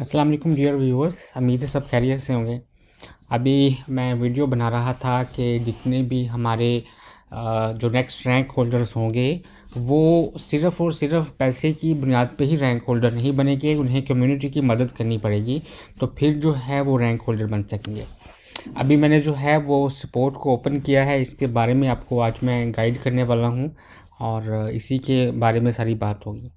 अस्सलाम वालेकुम dear viewers उम्मीद है सब खैरियत से होंगे अभी मैं वीडियो बना रहा था कि जितने भी हमारे जो नेक्स्ट रैंक होल्डर्स होंगे वो सिर्फ़ और सिर्फ पैसे की बुनियाद पे ही रैंक होल्डर नहीं बनेंगे उन्हें कम्युनिटी की मदद करनी पड़ेगी तो फिर जो है वो रैंक होल्डर बन सकेंगे अभी मैंने जो है वो सपोर्ट को ओपन किया है इसके बारे में आपको आज मैं गाइड करने वाला हूँ और इसी के बारे में सारी बात होगी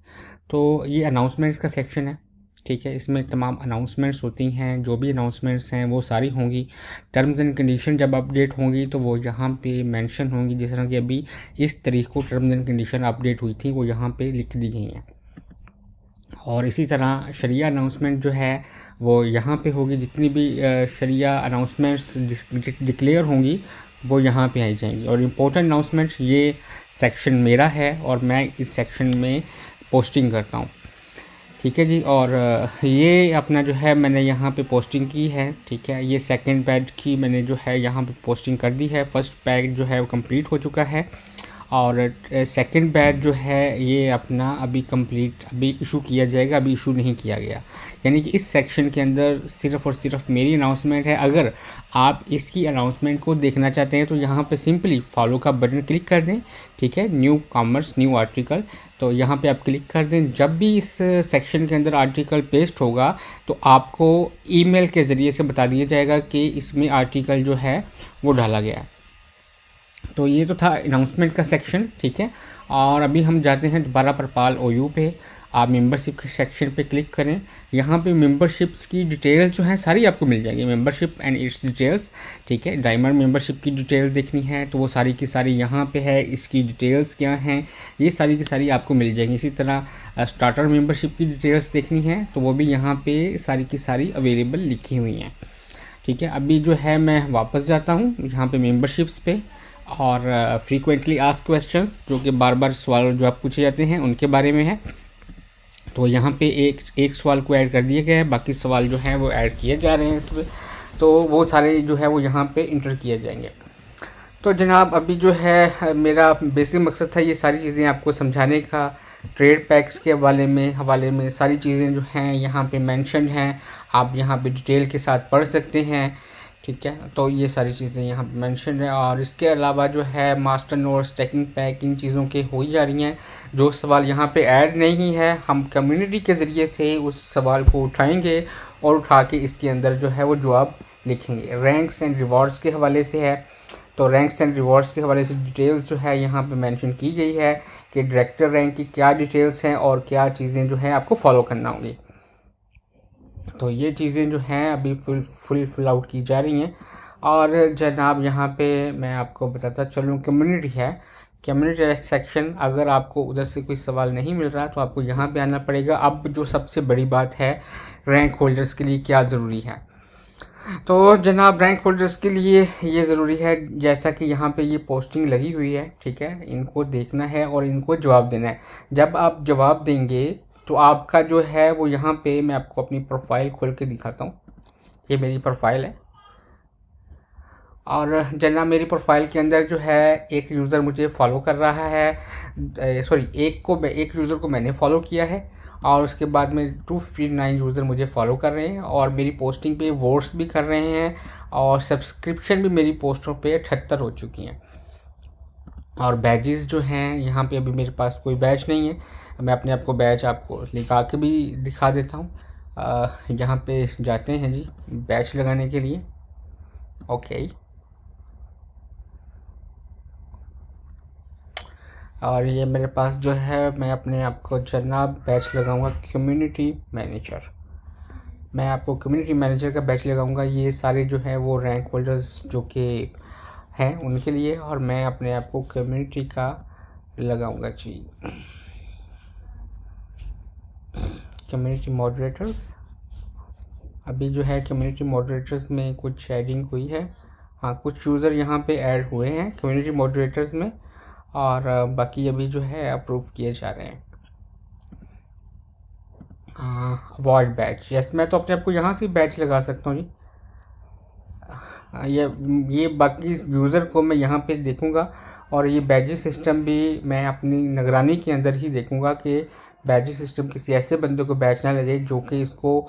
तो ये अनाउंसमेंट्स का सेक्शन है ठीक है इसमें तमाम अनाउंसमेंट्स होती हैं जो भी अनाउंसमेंट्स हैं वो सारी होंगी टर्म्स एंड कंडीशन जब अपडेट होंगी तो वो यहाँ पे मेंशन होंगी जिस तरह की अभी इस तरीक़ को टर्म्स एंड कंडीशन अपडेट हुई थी वो यहाँ पे लिख दी गई हैं और इसी तरह शरिया अनाउंसमेंट जो है वो यहाँ पर होगी जितनी भी शरिया अनाउंसमेंट्स डिक्लेयर होंगी वो यहाँ पे आई जाएंगी और इम्पोर्टेंट अनाउंसमेंट्स ये सेक्शन मेरा है और मैं इस सेक्शन में पोस्टिंग करता हूँ ठीक है जी और ये अपना जो है मैंने यहाँ पे पोस्टिंग की है ठीक है ये सेकंड पैड की मैंने जो है यहाँ पे पोस्टिंग कर दी है फर्स्ट पैड जो है वो कंप्लीट हो चुका है और सेकंड बैच जो है ये अपना अभी कंप्लीट अभी इशू किया जाएगा अभी इशू नहीं किया गया यानी कि इस सेक्शन के अंदर सिर्फ और सिर्फ मेरी अनाउंसमेंट है अगर आप इसकी अनाउंसमेंट को देखना चाहते हैं तो यहाँ पे सिंपली फॉलो का बटन क्लिक कर दें ठीक है न्यू कॉमर्स न्यू आर्टिकल तो यहाँ पे आप क्लिक कर दें जब भी इस सेक्शन के अंदर आर्टिकल पेस्ट होगा तो आपको ईमेल के ज़रिए से बता दिया जाएगा कि इसमें आर्टिकल जो है वो डाला गया है तो ये तो था अनाउंसमेंट का सेक्शन ठीक है और अभी हम जाते हैं दोबारा परपाल ओ यू पे आप मेंबरशिप के सेक्शन पे क्लिक करें यहाँ पे मेंबरशिप्स की डिटेल्स जो है सारी आपको मिल जाएगी मेंबरशिप एंड इट्स डिटेल्स ठीक है डायमंड मेंबरशिप की डिटेल्स देखनी है तो वो सारी की सारी यहाँ पे है इसकी डिटेल्स क्या हैं ये सारी की सारी आपको मिल जाएगी इसी तरह स्टार्टर मेम्बरशिप की डिटेल्स देखनी है तो वो भी यहाँ पर सारी की सारी अवेलेबल लिखी हुई हैं ठीक है अभी जो है मैं वापस जाता हूँ यहाँ पर मेम्बरशिप्स पर और फ्रीक्वेंटली आस्क क्वेश्चंस जो कि बार बार सवाल जो आप पूछे जाते हैं उनके बारे में है तो यहाँ पे एक एक सवाल को ऐड कर दिया गया है बाकी सवाल जो हैं वो ऐड किए जा रहे हैं इसमें तो वो सारे जो है वो यहाँ पे इंटर किए जाएंगे तो जनाब अभी जो है मेरा बेसिक मकसद था ये सारी चीज़ें आपको समझाने का ट्रेड पैक्स के हवाले में हवाले में सारी चीज़ें जो हैं यहाँ पे मेंशन हैं आप यहाँ पे डिटेल के साथ पढ़ सकते हैं ठीक है तो ये सारी चीज़ें यहाँ पर मैंशन है और इसके अलावा जो है मास्टर नोट्स चेकिंग पैक इन चीज़ों के हो ही जा रही हैं जो सवाल यहाँ पे ऐड नहीं है हम कम्युनिटी के ज़रिए से उस सवाल को उठाएंगे और उठा के इसके अंदर जो है वो जवाब लिखेंगे रैंक्स एंड रिवॉर्ड्स के हवाले से है तो रैंक्स एंड रिवॉर्ड्स के हवाले से डिटेल्स जो है यहाँ पर मैंशन की गई है कि डायरेक्टर रैंक की क्या डिटेल्स हैं और क्या चीज़ें जो है आपको फॉलो करना होंगी तो ये चीज़ें जो हैं अभी फुल फुल फुल आउट की जा रही हैं और जनाब यहाँ पे मैं आपको बताता चलूँ कम्युनिटी है कम्युनिटी सेक्शन अगर आपको उधर से कोई सवाल नहीं मिल रहा तो आपको यहाँ पे आना पड़ेगा अब जो सबसे बड़ी बात है रैंक होल्डर्स के लिए क्या ज़रूरी है तो जनाब रैंक होल्डर्स के लिए ये ज़रूरी है जैसा कि यहाँ पे ये पोस्टिंग लगी हुई है ठीक है इनको देखना है और इनको जवाब देना है जब आप जवाब देंगे तो आपका जो है वो यहाँ पे मैं आपको अपनी प्रोफाइल खोल के दिखाता हूँ ये मेरी प्रोफाइल है और जना मेरी प्रोफाइल के अंदर जो है एक यूज़र मुझे फॉलो कर रहा है सॉरी एक को एक यूज़र को मैंने फॉलो किया है और उसके बाद में टू फिफ्टी नाइन यूज़र मुझे फॉलो कर रहे हैं और मेरी पोस्टिंग पे वोट्स भी कर रहे हैं और सब्सक्रिप्शन भी मेरी पोस्टों पे अठहत्तर हो चुकी हैं और बैजेस जो हैं यहाँ पे अभी मेरे पास कोई बैच नहीं है मैं अपने आप को बैच आपको लिखा के भी दिखा देता हूँ यहाँ पे जाते हैं जी बैच लगाने के लिए ओके और ये मेरे पास जो है मैं अपने आप को जनाब बैच लगाऊंगा कम्युनिटी मैनेजर मैं आपको कम्युनिटी मैनेजर का बैच लगाऊंगा ये सारे जो है वो रैंक होल्डर्स जो कि हैं उनके लिए और मैं अपने आप को कम्युनिटी का लगाऊंगा जी कम्युनिटी मॉडरेटर्स अभी जो है कम्युनिटी मॉडरेटर्स में कुछ शेडिंग हुई है हाँ कुछ यूज़र यहाँ पे ऐड हुए हैं कम्युनिटी मॉडरेटर्स में और बाकी अभी जो है अप्रूव किए जा रहे हैं अवॉर्ड बैच यस मैं तो अपने आप को यहाँ से बैच लगा सकता हूँ जी ये ये बाकी यूज़र को मैं यहाँ पे देखूँगा और ये बैजी सिस्टम भी मैं अपनी निगरानी के अंदर ही देखूँगा कि बैजी सिस्टम किसी ऐसे बंदे को बैच ना लगे जो कि इसको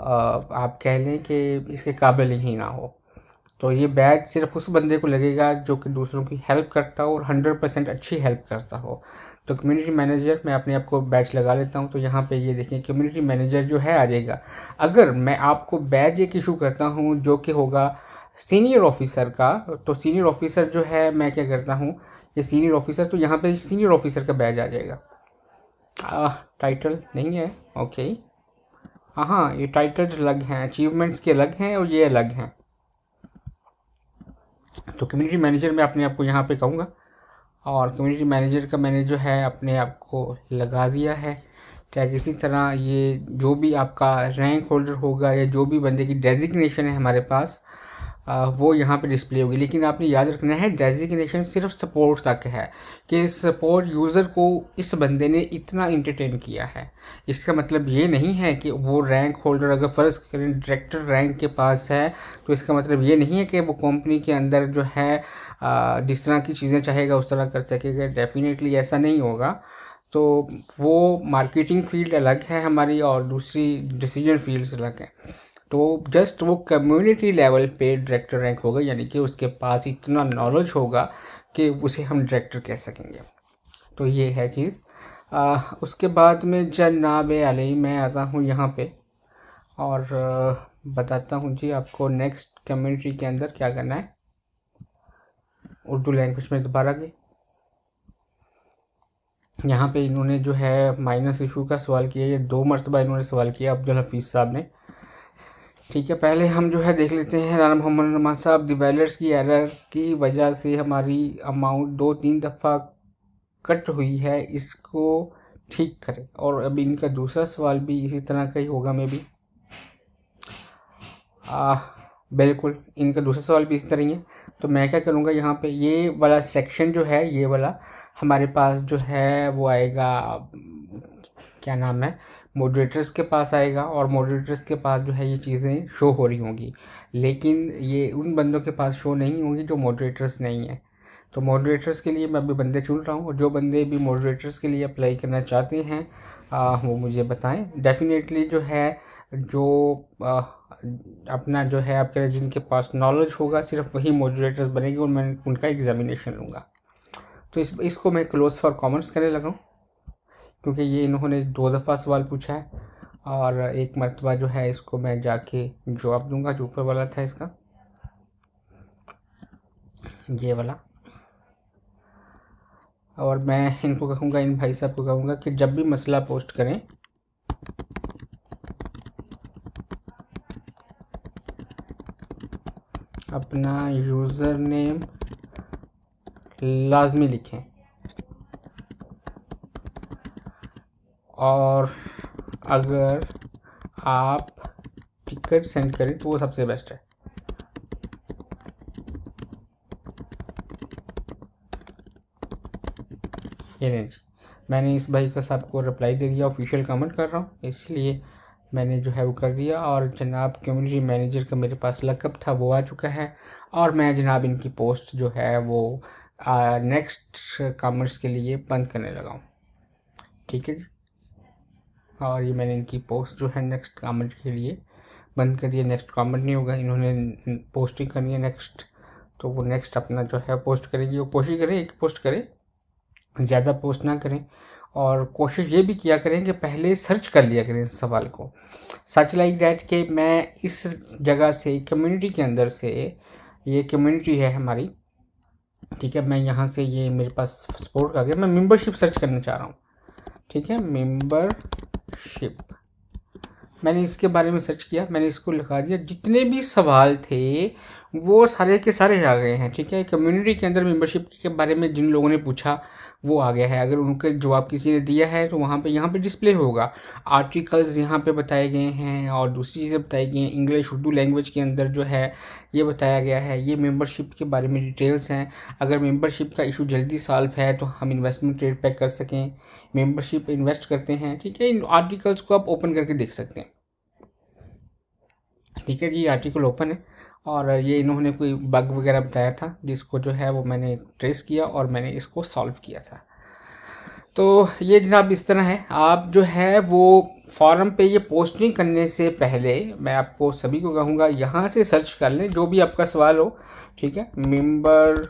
आप कह लें कि इसके काबिल ही ना हो तो ये बैच सिर्फ उस बंदे को लगेगा जो कि दूसरों की हेल्प करता हो और हंड्रेड परसेंट अच्छी हेल्प करता हो तो कम्युनिटी मैनेजर मैं अपने आप को बैच लगा लेता हूँ तो यहाँ पे ये देखें कम्युनिटी मैनेजर जो है आ जाएगा अगर मैं आपको बैच एक इशू करता हूँ जो कि होगा सीनियर ऑफिसर का तो सीनियर ऑफिसर जो है मैं क्या करता हूँ ये सीनियर ऑफिसर तो यहाँ पे सीनियर ऑफिसर का बैज आ जाएगा आ, टाइटल नहीं है ओके हाँ, हाँ ये टाइटल अलग हैं अचीवमेंट्स के अलग हैं और ये अलग हैं तो कम्युनिटी मैनेजर मैं अपने आप को यहाँ पे कहूँगा और कम्युनिटी मैनेजर का मैंने जो है अपने आप को लगा दिया है क्या इसी तरह ये जो भी आपका रैंक होल्डर होगा या जो भी बंदे की डेजिग्नेशन है हमारे पास वो यहाँ पे डिस्प्ले होगी लेकिन आपने याद रखना है डेजिग्नेशन सिर्फ सपोर्ट तक है कि सपोर्ट यूज़र को इस बंदे ने इतना इंटरटेन किया है इसका मतलब ये नहीं है कि वो रैंक होल्डर अगर फ़र्ज़ करें डायरेक्टर रैंक के पास है तो इसका मतलब ये नहीं है कि वो कंपनी के अंदर जो है जिस तरह की चीज़ें चाहेगा उस तरह कर सकेगा डेफिनेटली ऐसा नहीं होगा तो वो मार्केटिंग फील्ड अलग है हमारी और दूसरी डिसीजन फील्ड्स अलग हैं तो जस्ट वो कम्युनिटी लेवल पे डायरेक्टर रैंक होगा यानी कि उसके पास इतना नॉलेज होगा कि उसे हम डायरेक्टर कह सकेंगे तो ये है चीज़ आ, उसके बाद में जनाब आलही मैं आता हूँ यहाँ पे और बताता हूँ जी आपको नेक्स्ट कम्युनिटी के अंदर क्या करना है उर्दू लैंग्वेज में दोबारा के यहाँ पे इन्होंने जो है माइनस इशू का सवाल किया ये दो मरतबा इन्होंने सवाल किया अब्दुल हफीज़ साहब ने ठीक है पहले हम जो है देख लेते हैं राना मोहम्मद रमा साहब डिवेलर्स की एरर की वजह से हमारी अमाउंट दो तीन दफ़ा कट हुई है इसको ठीक करें और अभी इनका दूसरा सवाल भी इसी तरह का ही होगा मे भी आ, बिल्कुल इनका दूसरा सवाल भी इस तरह ही है तो मैं क्या करूँगा यहाँ पे ये वाला सेक्शन जो है ये वाला हमारे पास जो है वो आएगा क्या नाम है मॉडरेटर्स के पास आएगा और मॉडरेटर्स के पास जो है ये चीज़ें शो हो रही होंगी लेकिन ये उन बंदों के पास शो नहीं होंगी जो मॉडरेटर्स नहीं है तो मॉडरेटर्स के लिए मैं अभी बंदे चुन रहा हूँ और जो बंदे भी मॉडरेटर्स के लिए अप्लाई करना चाहते हैं आ, वो मुझे बताएं डेफिनेटली जो है जो आ, अपना जो है आपके जिनके पास नॉलेज होगा सिर्फ वही मॉडरेटर्स बनेंगे और मैं उनका एग्जामिनेशन लूँगा तो इस इसको मैं क्लोज फॉर कॉमर्स करने लगा हूँ क्योंकि ये इन्होंने दो दफ़ा सवाल पूछा है और एक मरतबा जो है इसको मैं जाके जवाब दूंगा जो ऊपर वाला था इसका ये वाला और मैं इनको कहूँगा इन भाई साहब को कहूँगा कि जब भी मसला पोस्ट करें अपना यूज़र नेम लाजमी लिखें और अगर आप टिकट सेंड करें तो वो सबसे बेस्ट है ये मैंने इस भाई का साहब को रिप्लाई दे दिया ऑफिशियल कमेंट कर रहा हूँ इसलिए मैंने जो है वो कर दिया और जनाब कम्युनिटी मैनेजर का मेरे पास लकअप था वो आ चुका है और मैं जनाब इनकी पोस्ट जो है वो नेक्स्ट कॉमर्स के लिए बंद करने लगा हूँ ठीक है जी और ये मैंने इनकी पोस्ट जो है नेक्स्ट कॉमर्स के लिए बंद कर दिया नेक्स्ट कमेंट नहीं होगा इन्होंने पोस्टिंग करनी है नेक्स्ट तो वो नेक्स्ट अपना जो है पोस्ट करेगी वो कोशिश करें एक पोस्ट करें ज़्यादा पोस्ट ना करें और कोशिश ये भी किया करें कि पहले सर्च कर लिया करें इस सवाल को सच लाइक डैट कि मैं इस जगह से कम्युनिटी के अंदर से ये कम्युनिटी है हमारी ठीक है मैं यहाँ से ये मेरे पास सपोर्ट कर गया मैं मेंबरशिप सर्च करना चाह रहा हूँ ठीक है मेंबरशिप मैंने इसके बारे में सर्च किया मैंने इसको लिखा दिया जितने भी सवाल थे वो सारे के सारे आ गए हैं ठीक है कम्युनिटी के अंदर मेंबरशिप के बारे में जिन लोगों ने पूछा वो आ गया है अगर उनके जवाब किसी ने दिया है तो वहाँ पे यहाँ पे डिस्प्ले होगा आर्टिकल्स यहाँ पे बताए गए हैं और दूसरी चीज़ें बताई गई हैं इंग्लिश उर्दू लैंग्वेज के अंदर जो है ये बताया गया है ये मेम्बरशिप के बारे में डिटेल्स हैं अगर मेम्बरशिप का इशू जल्दी सॉल्व है तो हम इन्वेस्टमेंट ट्रेड पैक कर सकें मेम्बरशिप इन्वेस्ट करते हैं ठीक है इन आर्टिकल्स को आप ओपन करके देख सकते हैं ठीक है जी आर्टिकल ओपन है और ये इन्होंने कोई बग वगैरह बताया था जिसको जो है वो मैंने ट्रेस किया और मैंने इसको सॉल्व किया था तो ये जनाब इस तरह है आप जो है वो फॉरम पे ये पोस्टिंग करने से पहले मैं आपको सभी को कहूँगा यहाँ से सर्च कर लें जो भी आपका सवाल हो ठीक है मेंबर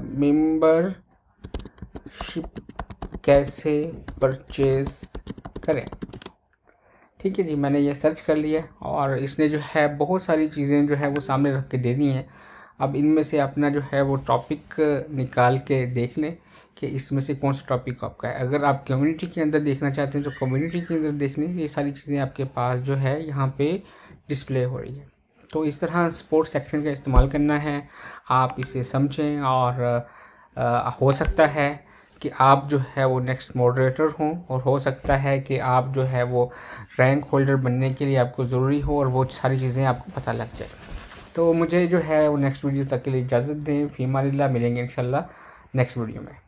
मेंबरशिप कैसे परचेज करें ठीक है जी मैंने ये सर्च कर लिया और इसने जो है बहुत सारी चीज़ें जो है वो सामने रख के दे दी हैं अब इनमें से अपना जो है वो टॉपिक निकाल के देख लें कि इसमें से कौन सा टॉपिक आपका है अगर आप कम्युनिटी के अंदर देखना चाहते हैं तो कम्युनिटी के अंदर देख लें ये सारी चीज़ें आपके पास जो है यहाँ पे डिस्प्ले हो रही है तो इस तरह स्पोर्ट्स सेक्शन का इस्तेमाल करना है आप इसे समझें और आ, हो सकता है कि आप जो है वो नेक्स्ट मॉडरेटर हों और हो सकता है कि आप जो है वो रैंक होल्डर बनने के लिए आपको ज़रूरी हो और वो सारी चीज़ें आपको पता लग जाए तो मुझे जो है वो नेक्स्ट वीडियो तक के लिए इजाज़त दें फीमा मिलेंगे इन नेक्स्ट वीडियो में